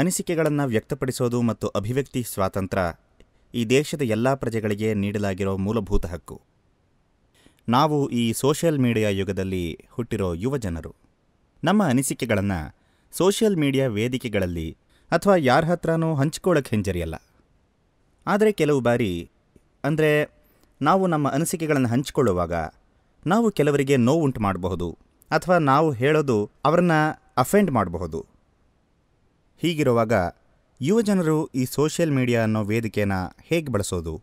ಅನಿಸಿಕೆಗಳನ್ನು ವ್ಯಕ್ತಪಡಿಸೋದು ಮತ್ತು ಅಭಿವ್ಯಕ್ತಿ ಸ್ವಾತಂತ್ರ್ಯ ಈ ದೇಶದ ಎಲ್ಲ ಪ್ರಜೆಗಳಿಗೆ ನೀಡಲಾಗಿರೋ ಮೂಲಭೂತ ಹಕ್ಕು ನಾವು ಈ ಸೋಷಿಯಲ್ ಮೀಡಿಯಾ ಯುಗದಲ್ಲಿ ಹುಟ್ಟಿರೋ ಯುವಜನರು ನಮ್ಮ ಅನಿಸಿಕೆಗಳನ್ನು ಸೋಷಿಯಲ್ ಮೀಡಿಯಾ ವೇದಿಕೆಗಳಲ್ಲಿ ಅಥವಾ ಯಾರ ಹತ್ರನೂ ಹಂಚಿಕೊಳ್ಳೋಕ್ಕೆ ಹಿಂಜರಿಯಲ್ಲ ಆದರೆ ಕೆಲವು ಬಾರಿ ಅಂದರೆ ನಾವು ನಮ್ಮ ಅನಿಸಿಕೆಗಳನ್ನು ಹಂಚಿಕೊಳ್ಳುವಾಗ ನಾವು ಕೆಲವರಿಗೆ ನೋವುಂಟು ಮಾಡಬಹುದು ಅಥವಾ ನಾವು ಹೇಳೋದು ಅವರನ್ನು ಅಫೆಂಡ್ ಮಾಡಬಹುದು ಹೀಗಿರುವಾಗ ಯುವಜನರು ಈ ಸೋಷಿಯಲ್ ಮೀಡಿಯಾ ಅನ್ನೋ ವೇದಿಕೆನ ಹೇಗೆ ಬಳಸೋದು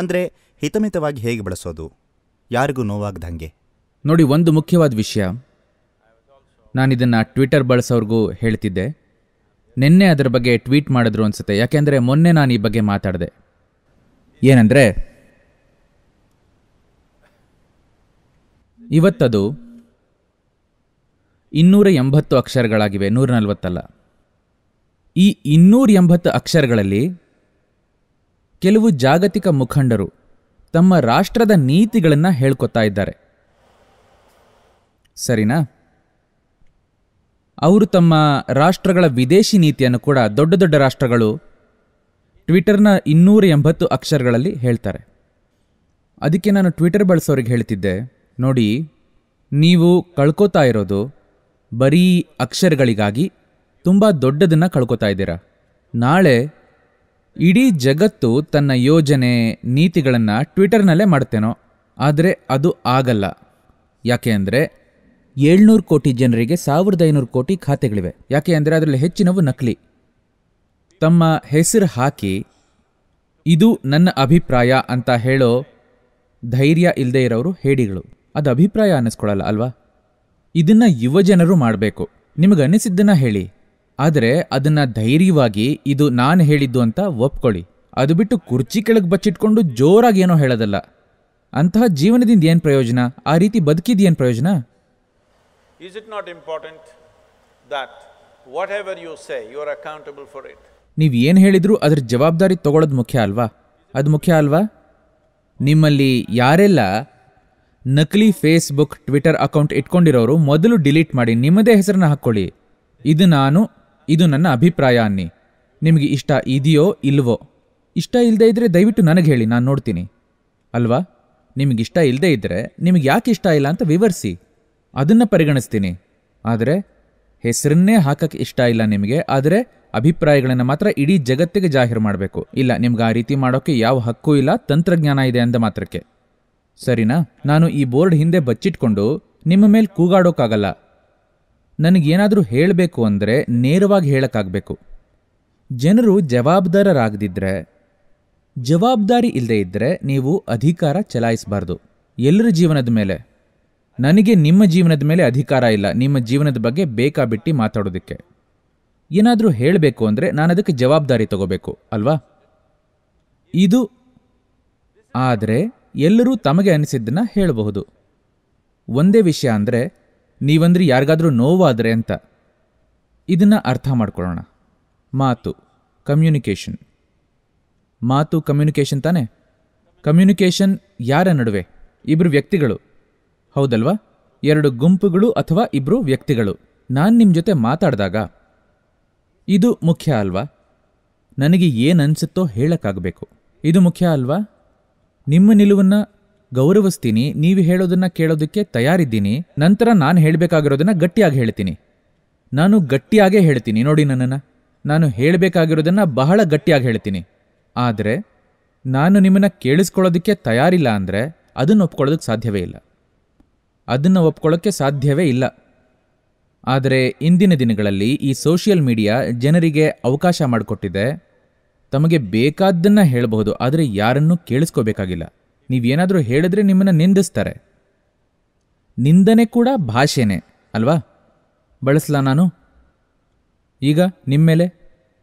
ಅಂದರೆ ಹಿತಮಿತವಾಗಿ ಹೇಗೆ ಬಳಸೋದು ಯಾರಿಗೂ ನೋವಾಗ್ದಂಗೆ ನೋಡಿ ಒಂದು ಮುಖ್ಯವಾದ ವಿಷಯ ನಾನಿದನ್ನು ಟ್ವಿಟರ್ ಬಳಸೋರ್ಗೂ ಹೇಳ್ತಿದ್ದೆ ನಿನ್ನೆ ಅದರ ಬಗ್ಗೆ ಟ್ವೀಟ್ ಮಾಡಿದ್ರು ಅನಿಸುತ್ತೆ ಯಾಕೆಂದರೆ ಮೊನ್ನೆ ನಾನು ಈ ಬಗ್ಗೆ ಮಾತಾಡಿದೆ ಏನಂದರೆ ಇವತ್ತದು ಇನ್ನೂರ ಎಂಬತ್ತು ಅಕ್ಷರಗಳಾಗಿವೆ ನೂರ ನಲವತ್ತಲ್ಲ ಈ ಇನ್ನೂರ ಎಂಬತ್ತು ಅಕ್ಷರಗಳಲ್ಲಿ ಕೆಲವು ಜಾಗತಿಕ ಮುಖಂಡರು ತಮ್ಮ ರಾಷ್ಟ್ರದ ನೀತಿಗಳನ್ನು ಹೇಳ್ಕೊತಾ ಇದ್ದಾರೆ ಸರಿನಾ ಅವರು ತಮ್ಮ ರಾಷ್ಟ್ರಗಳ ವಿದೇಶಿ ನೀತಿಯನ್ನು ಕೂಡ ದೊಡ್ಡ ದೊಡ್ಡ ರಾಷ್ಟ್ರಗಳು ಟ್ವಿಟರ್ನ ಇನ್ನೂರ ಎಂಬತ್ತು ಅಕ್ಷರಗಳಲ್ಲಿ ಹೇಳ್ತಾರೆ ಅದಕ್ಕೆ ನಾನು ಟ್ವಿಟರ್ ಬಳಸೋರಿಗೆ ಹೇಳ್ತಿದ್ದೆ ನೋಡಿ ನೀವು ಕಳ್ಕೊತಾ ಇರೋದು ಬರೀ ಅಕ್ಷರಗಳಿಗಾಗಿ ತುಂಬ ದೊಡ್ಡದನ್ನು ಕಳ್ಕೊತಾ ಇದ್ದೀರಾ ನಾಳೆ ಇಡೀ ಜಗತ್ತು ತನ್ನ ಯೋಜನೆ ನೀತಿಗಳನ್ನು ಟ್ವಿಟರ್ನಲ್ಲೇ ಮಾಡ್ತೇನೋ ಆದರೆ ಅದು ಆಗಲ್ಲ ಯಾಕೆ ಅಂದರೆ ಏಳ್ನೂರು ಕೋಟಿ ಜನರಿಗೆ ಸಾವಿರದ ಐನೂರು ಕೋಟಿ ಖಾತೆಗಳಿವೆ ಯಾಕೆ ಅಂದರೆ ಅದರಲ್ಲಿ ಹೆಚ್ಚಿನವು ನಕಲಿ ತಮ್ಮ ಹೆಸರು ಹಾಕಿ ಇದು ನನ್ನ ಅಭಿಪ್ರಾಯ ಅಂತ ಹೇಳೋ ಧೈರ್ಯ ಇಲ್ಲದೆ ಇರೋರು ಹೇಡಿಗಳು ಅದು ಅಭಿಪ್ರಾಯ ಅನ್ನಿಸ್ಕೊಳ್ಳಲ್ಲ ಅಲ್ವಾ ಇದನ್ನು ಯುವಜನರು ಮಾಡಬೇಕು ನಿಮಗೆ ಹೇಳಿ ಆದರೆ ಅದನ್ನ ಧೈರ್ಯವಾಗಿ ಇದು ನಾನು ಹೇಳಿದ್ದು ಅಂತ ಒಪ್ಕೊಳ್ಳಿ ಅದು ಬಿಟ್ಟು ಕುರ್ಚಿ ಕೆಳಗೆ ಬಚ್ಚಿಟ್ಕೊಂಡು ಜೋರಾಗಿ ಏನೋ ಹೇಳೋದಲ್ಲ ಅಂತಹ ಜೀವನದಿಂದ ಏನು ಪ್ರಯೋಜನ ಆ ರೀತಿ ಏನು ಪ್ರಯೋಜನ is it not important that whatever you say you are accountable for it ನೀವು ಏನು ಹೇಳಿದ್ರು ಅದ್ರ ಜವಾಬ್ದಾರಿ ತಗೊಳ್ಳೋದು ಮುಖ್ಯ ಅಲ್ವಾ ಅದು ಮುಖ್ಯ ಅಲ್ವಾ ನಿಮ್ಮಲ್ಲಿ ಯಾರೆಲ್ಲ ನಕಲಿ ಫೇಸ್ಬುಕ್ ಟ್ವಿಟರ್ ಅಕೌಂಟ್ ಇಟ್ಕೊಂಡಿರೋರು ಮೊದಲು ಡಿಲೀಟ್ ಮಾಡಿ ನಿಮ್ಮದೇ ಹೆಸರನ್ನ ಹಾಕ್ಕೊಳ್ಳಿ ಇದು ನಾನು ಇದು ನನ್ನ ಅಭಿಪ್ರಾಯ ಅನ್ನಿ ನಿಮಗೆ ಇಷ್ಟ ಇದೆಯೋ ಇಲ್ವೋ ಇಷ್ಟ ಇಲ್ಲದೆ ಇದ್ರೆ ದಯವಿಟ್ಟು ನನಗೆ ಹೇಳಿ ನಾನು ನೋಡ್ತೀನಿ ಅಲ್ವಾ ಇಷ್ಟ ಇಲ್ಲದೆ ಇದ್ರೆ ನಿಮಗೆ ಯಾಕೆ ಇಷ್ಟ ಇಲ್ಲ ಅಂತ ವಿವರಿಸಿ ಅದನ್ನು ಪರಿಗಣಿಸ್ತೀನಿ ಆದರೆ ಹೆಸರನ್ನೇ ಹಾಕಕ್ಕೆ ಇಷ್ಟ ಇಲ್ಲ ನಿಮಗೆ ಆದರೆ ಅಭಿಪ್ರಾಯಗಳನ್ನು ಮಾತ್ರ ಇಡೀ ಜಗತ್ತಿಗೆ ಜಾಹೀರು ಮಾಡಬೇಕು ಇಲ್ಲ ನಿಮ್ಗೆ ಆ ರೀತಿ ಮಾಡೋಕ್ಕೆ ಯಾವ ಹಕ್ಕೂ ಇಲ್ಲ ತಂತ್ರಜ್ಞಾನ ಇದೆ ಅಂದ ಮಾತ್ರಕ್ಕೆ ಸರಿನಾ ನಾನು ಈ ಬೋರ್ಡ್ ಹಿಂದೆ ಬಚ್ಚಿಟ್ಕೊಂಡು ನಿಮ್ಮ ಮೇಲೆ ಕೂಗಾಡೋಕ್ಕಾಗಲ್ಲ ನನಗೇನಾದರೂ ಹೇಳಬೇಕು ಅಂದರೆ ನೇರವಾಗಿ ಹೇಳೋಕ್ಕಾಗಬೇಕು ಜನರು ಜವಾಬ್ದಾರರಾಗದಿದ್ದರೆ ಜವಾಬ್ದಾರಿ ಇಲ್ಲದೆ ಇದ್ದರೆ ನೀವು ಅಧಿಕಾರ ಚಲಾಯಿಸಬಾರ್ದು ಎಲ್ಲರ ಜೀವನದ ಮೇಲೆ ನನಗೆ ನಿಮ್ಮ ಜೀವನದ ಮೇಲೆ ಅಧಿಕಾರ ಇಲ್ಲ ನಿಮ್ಮ ಜೀವನದ ಬಗ್ಗೆ ಬೇಕಾಬಿಟ್ಟು ಮಾತಾಡೋದಕ್ಕೆ ಏನಾದರೂ ಹೇಳಬೇಕು ಅಂದರೆ ನಾನು ಅದಕ್ಕೆ ಜವಾಬ್ದಾರಿ ತಗೋಬೇಕು ಅಲ್ವಾ ಇದು ಆದರೆ ಎಲ್ಲರೂ ತಮಗೆ ಅನಿಸಿದ್ದನ್ನು ಹೇಳಬಹುದು ಒಂದೇ ವಿಷಯ ಅಂದರೆ ನೀವಂದ್ರೆ ಯಾರಿಗಾದರೂ ನೋವಾದರೆ ಅಂತ ಇದನ್ನು ಅರ್ಥ ಮಾಡ್ಕೊಳ್ಳೋಣ ಮಾತು ಕಮ್ಯುನಿಕೇಷನ್ ಮಾತು ಕಮ್ಯುನಿಕೇಷನ್ ತಾನೇ ಕಮ್ಯುನಿಕೇಷನ್ ಯಾರ ನಡುವೆ ಇಬ್ಬರು ವ್ಯಕ್ತಿಗಳು ಹೌದಲ್ವಾ ಎರಡು ಗುಂಪುಗಳು ಅಥವಾ ಇಬ್ಬರು ವ್ಯಕ್ತಿಗಳು ನಾನು ನಿಮ್ಮ ಜೊತೆ ಮಾತಾಡಿದಾಗ ಇದು ಮುಖ್ಯ ಅಲ್ವಾ ನನಗೆ ಏನು ಅನಿಸುತ್ತೋ ಹೇಳೋಕ್ಕಾಗಬೇಕು ಇದು ಮುಖ್ಯ ಅಲ್ವಾ ನಿಮ್ಮ ನಿಲುವನ್ನು ಗೌರವಿಸ್ತೀನಿ ನೀವು ಹೇಳೋದನ್ನ ಕೇಳೋದಕ್ಕೆ ತಯಾರಿದ್ದೀನಿ ನಂತರ ನಾನು ಹೇಳಬೇಕಾಗಿರೋದನ್ನ ಗಟ್ಟಿಯಾಗಿ ಹೇಳ್ತೀನಿ ನಾನು ಗಟ್ಟಿಯಾಗೇ ಹೇಳ್ತೀನಿ ನೋಡಿ ನನ್ನನ್ನು ನಾನು ಹೇಳಬೇಕಾಗಿರೋದನ್ನ ಬಹಳ ಗಟ್ಟಿಯಾಗಿ ಹೇಳ್ತೀನಿ ಆದರೆ ನಾನು ನಿಮ್ಮನ್ನು ಕೇಳಿಸ್ಕೊಳ್ಳೋದಕ್ಕೆ ತಯಾರಿಲ್ಲ ಅಂದರೆ ಅದನ್ನು ಒಪ್ಕೊಳ್ಳೋದಕ್ಕೆ ಸಾಧ್ಯವೇ ಇಲ್ಲ ಅದನ್ನು ಒಪ್ಕೊಳ್ಳೋಕ್ಕೆ ಸಾಧ್ಯವೇ ಇಲ್ಲ ಆದರೆ ಇಂದಿನ ದಿನಗಳಲ್ಲಿ ಈ ಸೋಷಿಯಲ್ ಮೀಡಿಯಾ ಜನರಿಗೆ ಅವಕಾಶ ಮಾಡಿಕೊಟ್ಟಿದೆ ತಮಗೆ ಬೇಕಾದ್ದನ್ನು ಹೇಳಬಹುದು ಆದರೆ ಯಾರನ್ನೂ ಕೇಳಿಸ್ಕೋಬೇಕಾಗಿಲ್ಲ ನೀವೇನಾದರೂ ಹೇಳಿದ್ರೆ ನಿಮ್ಮನ್ನು ನಿಂದಿಸ್ತಾರೆ ನಿಂದನೆ ಕೂಡ ಭಾಷೆನೇ ಅಲ್ವಾ ಬಳಸಲ ನಾನು ಈಗ ನಿಮ್ಮ ಮೇಲೆ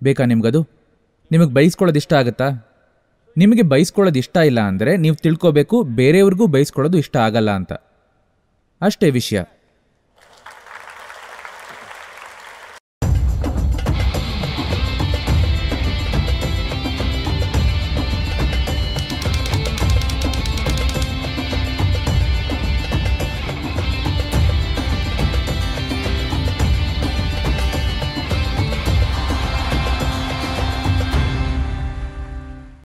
ಬೇಕಾ ನಿಮಗದು ನಿಮಗೆ ಬಯಸ್ಕೊಳ್ಳೋದು ಇಷ್ಟ ಆಗುತ್ತಾ ನಿಮಗೆ ಬಯಸ್ಕೊಳ್ಳೋದು ಇಷ್ಟ ಇಲ್ಲ ಅಂದರೆ ನೀವು ತಿಳ್ಕೋಬೇಕು ಬೇರೆಯವ್ರಿಗೂ ಬಯಸ್ಕೊಳ್ಳೋದು ಇಷ್ಟ ಆಗಲ್ಲ ಅಂತ ಅಷ್ಟೇ ವಿಷಯ